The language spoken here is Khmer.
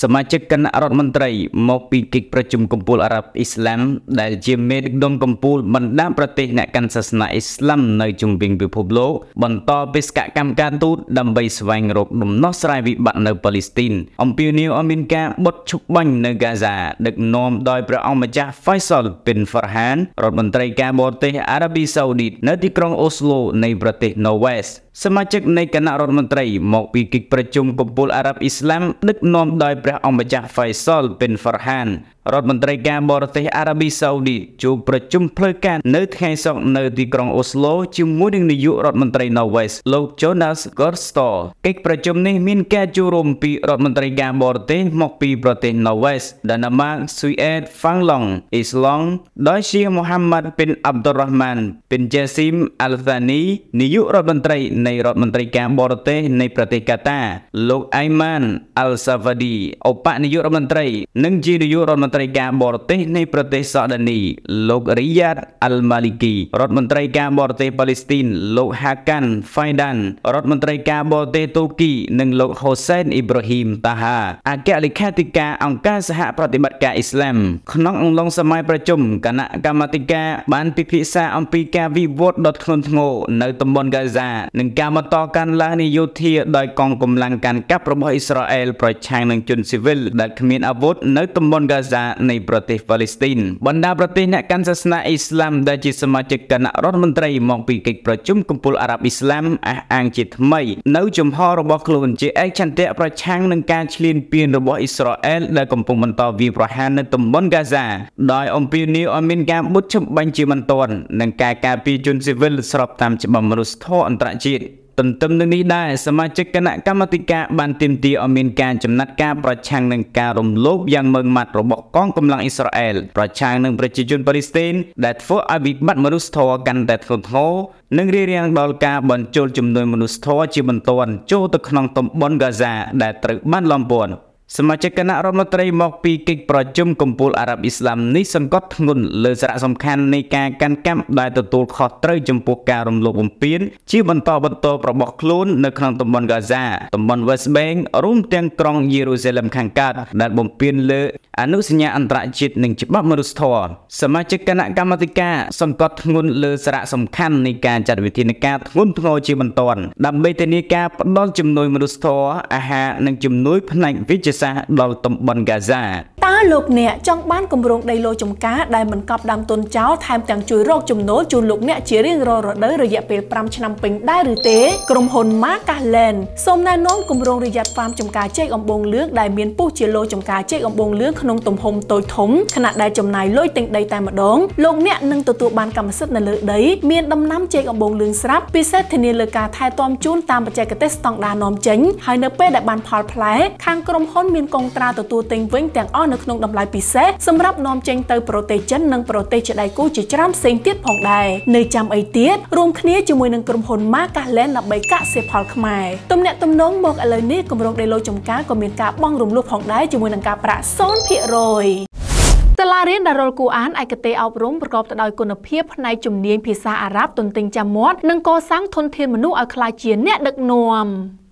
សមាជិកគណៈរដ្ឋមន្ត្រីមកពីកិច្ចប្រជុំកម្ពុជាអារ៉ាប់អ៊ីស្លាមដែលជាមេដឹកនាំកម្ពុជាបណ្ដាប្រទេសអ្នកកាន់សាសនាអ៊ីស្លាមនៅជុំវិញពិភពលោកបន្តបេសកកម្មការទូតដើម្បីស្វែងរកដំណោះស្រាយវិបត្តិនៅប៉ាឡេស្ទីន អំពាវនាវឲ្យមានការបុតឈប់បាញ់នៅហ្គាហ្សាដឹកនាំដោយព្រះអង្គម្ចាស់ Faisal bin Farhan រដ្ឋមន្ត្រីការបរទេសអារ៉ាប៊ីសាអូឌីតនៅទីក្រុងអូស្លូ នៃប្រទេស Norway សមាជិកនៃគណៈរដ្ឋមន្ត្រី មកពីកិច្ចប្រជុំកំពូលអារ៉ាប់អ៊ីស្លាមដឹកនាំដោយព្រះអង្គម្ចាស់ Faisal bin Farhan រដ្ឋមន្ត្រីការបរទេសអារ៉ាប៊ីសាអូឌីជួបប្រជុំផ្លូវការនៅថ្ងៃសុក្រនៅទីក្រុងអូស្លូជាមួយនឹងនាយករដ្ឋមន្ត្រីណ័រវេសលោក Jonas Gahr Store កិច្ចប្រជុំនេះមានការចូលរួមពីរដ្ឋមន្ត្រីការបរទេសមកពីប្រទេសណ័រវេសដាណាម៉ាកស៊ុយអែតហ្វាំងឡង់អ៊ីស្លង់ដោយជា Mohammed bin Abdurrahman bin Jassim Al Thani នាយករដ្ឋមន្ត្រីនៃរដ្ឋមន្ត្រីការបរទេសនៃប្រទេសកាតាលោក Aiman Al Sawadi ឧបនាយករដ្ឋមន្ត្រីនិងជានាយករដ្ឋមន្ត្រីន្ត្រីការបរទេសនៃប្រទេសសូដានីលោករីយ៉ាតអលម៉ាលីគីរដ្ឋមន្ត្រីការបរទេសប៉ាឡេស្ទីនលោកហាកាន់ហ្វៃដានរដ្ឋមន្ត្រីការបរទេសតូគី និងលោកហូសែនអ៊ីប្រូហ៊ីមតាហាអគ្គលេខាធិការអង្គការសហប្រតិបត្តិការអ៊ីស្លាមក្នុងអំឡុងសម័យប្រជុំគណៈកម្មាធិការបានពិភាក្សាអំពីការវិវត្តដ៏ធ្ងន់ធ្ងរនៅតំបន់ហ្គាហ្សា និងការបន្តកាន់ឡើងនៃយោធាដោយកងកម្លាំងកាន់កាប់របស់អ៊ីស្រាអែលប្រឆាំងនឹងជនស៊ីវិលដែលគ្មានអាវុធនៅតំបន់ហ្គាហ្សាសានៃប្រទេសប៉ាឡេស្ទីន បណ្ដាប្រទេសអ្នកកាន់សាសនាអ៊ីស្លាមដែលជាសមាជិកគណៈរដ្ឋមន្ត្រីមកពីកិច្ចប្រជុំកំពូលអារ៉ាប់អ៊ីស្លាមអះអាងជាថ្មីនៅជំហររបស់ខ្លួនជាឯកឆន្ទៈប្រឆាំងនឹងការឈ្លានពានរបស់អ៊ីស្រាអែលដែលកំពុងបន្តវាយប្រហារនៅតំបន់ហ្គាហ្សា ដោយអំពាវនាវឲ្យមានការបុតឈប់បាញ់ជាបន្ទាន់និងការការពារជនស៊ីវិលស្របតាមច្បាប់មនុស្សធម៌អន្តរជាតិទន្ទឹមនឹងនេះដែរសមាជិកគណៈកម្មាធិការបានទាមទារឲ្យមានការចំណាត់ការប្រឆាំងនឹងការរំលោភយ៉ាងម៉ឺងម៉ាត់របស់កងកម្លាំងអ៊ីស្រាអែលប្រឆាំងនឹងប្រជាជនប៉ាឡេស្ទីនដែលធ្វើឲ្យវិបត្តិមនុស្សធម៌កាន់តែធ្ងន់ធ្ងរនិងរារាំងដល់ការបញ្ចូលជំនួយមនុស្សធម៌ជាបន្ទាន់ចូលទៅក្នុងតំបន់ហ្គាហ្សាដែលត្រូវបានលំពួនសមាជិកគណៈរដ្ឋមន្ត្រីមកពីកិច្ចប្រជុំកំពូលអារ៉ាប់អ៊ីស្លាមនេះសង្កត់ធ្ងន់លើសារៈសំខាន់នៃការកាន់កាប់ដែលទទួលខុសត្រូវចំពោះការរំលោភបំពានជាបន្តបន្ទាប់របស់ខ្លួននៅក្នុងតំបន់ហ្គាហ្សាតំបន់ West Bank រួមទាំងក្រុងយេរូសាឡឹមខាងកើតដែលបំពានលើអនុសញ្ញាអន្តរជាតិនិងច្បាប់មនុស្សធម៌សមាជិកគណៈកម្មាធិការសង្កត់ធ្ងន់លើសារៈសំខាន់នៃការចាត់វិធានការធ្ងន់ធ្ងរជាបន្ទាន់ដើម្បីធានាការផ្ដល់ជំនួយមនុស្សធម៌អាហារនិងជំនួយផ្នែកវិទ្យាសាស្ត្រដល់តំបន់ហ្គាហ្សាតើលោកអ្នកចង់បានគម្រោងដីឡូចំការដែលមិនកប់ដាំទុនចោលថែមទាំងជួយរកចំណូលជូនលោកអ្នកជារៀងរាល់រដូវរយៈពេល5ឆ្នាំពេញដែរឬទេក្រុមហ៊ុន Marka Land សូមណែនាំគម្រោងរយៈ Farm ចំការចេកអំបងលឿងដែលមានពុះជាឡូចំការចេកអំបងលឿងក្នុងទំហំតូចធំខណៈដែលចំណាយលុយទិញដីតែម្ដងលោកអ្នកនឹងទទួលបានកម្មសិទ្ធិនៅលើដីមានដំណាំចេកអំបងលឿងស្រាប់ពិសេសធានាលើការថែទាំជូនតាមបច្ចេកទេសស្តង់ដារនាំចេញហើយនៅពេលដែលបានផលផ្លែខាងក្រុមហ៊ុនមានកងត្រាទទួលទិញវិញទាំងអស់នៅក្នុងតម្លៃពិសេសសម្រាប់នាំចេញទៅប្រទេសចិននិងប្រទេសជាដៃគូជាច្រើនផ្សេងទៀតផងដែរនៅចាំអីទៀតរួមគ្នាជាមួយនឹងក្រុមហ៊ុន Marcas Land ដើម្បីកសិផលខ្មែរទំនាក់ទំនងមកឥឡូវនេះគម្រោងដីឡូចំការក៏មានការបងរំលោះផងដែរជាមួយនឹងការប្រាក់0% 50%សាលារៀនដារុលគូអានឯកទេសអប់រំប្រកបដោយគុណភាពផ្នែកជំនាញភាសាអារ៉ាប់ទន្ទិញចាំមាត់និងកសាងធនធានមនុស្សឲ្យក្លាយជាអ្នកដឹកនាំ។